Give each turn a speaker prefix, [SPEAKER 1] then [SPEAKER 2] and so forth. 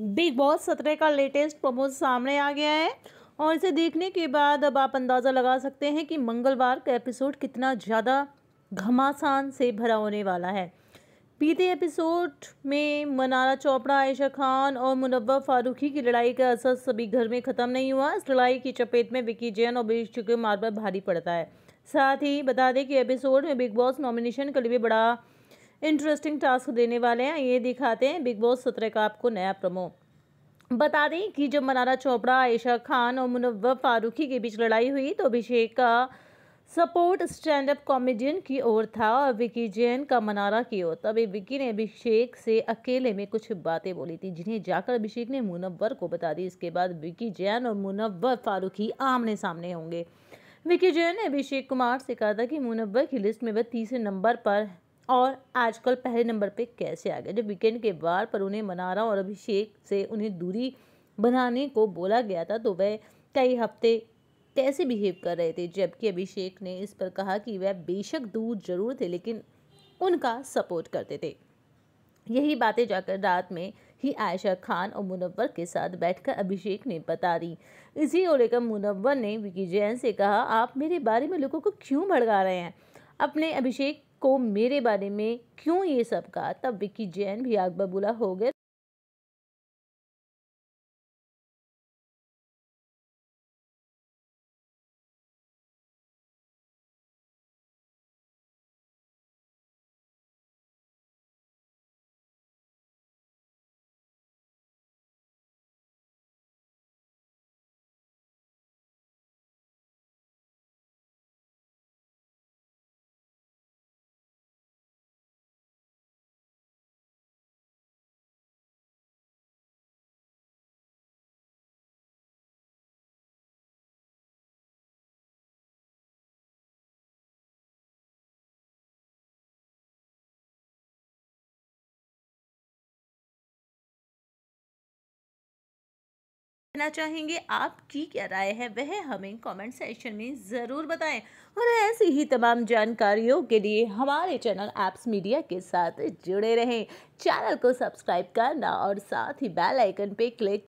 [SPEAKER 1] big boss सत्रह का latest प्रमोज सामने आ गया है और इसे देखने के बाद अब आप अंदाज़ा लगा सकते हैं कि मंगलवार का एपिसोड कितना ज़्यादा घमासान से भरा होने वाला है बीते एपिसोड में मनारा चोपड़ा आयशा खान और मुनव्वा फारूखी की लड़ाई का असर सभी घर में ख़त्म नहीं हुआ इस लड़ाई की चपेट में विकी जैन और बीच चुके मार पर भारी पड़ता है साथ ही बता दें कि एपिसोड में बिग बॉस नॉमिनेशन के लिए बड़ा इंटरेस्टिंग टास्क देने वाले हैं ये दिखाते हैं बिग बॉस सत्रह का आपको नया प्रमो बता दें कि जब मनारा चोपड़ा आयशा खान और मुनव्वर फारूखी के बीच लड़ाई हुई तो अभिषेक का सपोर्ट स्टैंड अप कॉमेडियन की ओर था और विकी जैन का मनारा की ओर तभी विकी ने अभिषेक से अकेले में कुछ बातें बोली थी जिन्हें जाकर अभिषेक ने मुनव्वर को बता दी इसके बाद विकी जैन और मुनव्वर फारूखी आमने सामने होंगे विकी जैन ने अभिषेक कुमार से कहा था कि मुनव्वर की लिस्ट में वह तीसरे नंबर पर और आजकल पहले नंबर पे कैसे आ गया जब वीकेंड के बार पर उन्हें मनारा और अभिषेक से उन्हें दूरी बनाने को बोला गया था तो वह कई हफ्ते कैसे बिहेव कर रहे थे जबकि अभिषेक ने इस पर कहा कि वह बेशक दूर जरूर थे लेकिन उनका सपोर्ट करते थे यही बातें जाकर रात में ही आयशा खान और मुनव्वर के साथ बैठकर अभिषेक ने बता दी इसी को लेकर मुनव्वर ने विकी जैन से कहा आप मेरे बारे में लोगों को क्यों भड़का रहे हैं अपने अभिषेक को मेरे बारे में क्यों ये सब कहा तब विक्की जैन भी आग बबूला हो गए करना चाहेंगे आपकी क्या राय है वह हमें कमेंट सेक्शन में ज़रूर बताएं और ऐसी ही तमाम जानकारियों के लिए हमारे चैनल एप्स मीडिया के साथ जुड़े रहें चैनल को सब्सक्राइब करना और साथ ही बेल आइकन पे क्लिक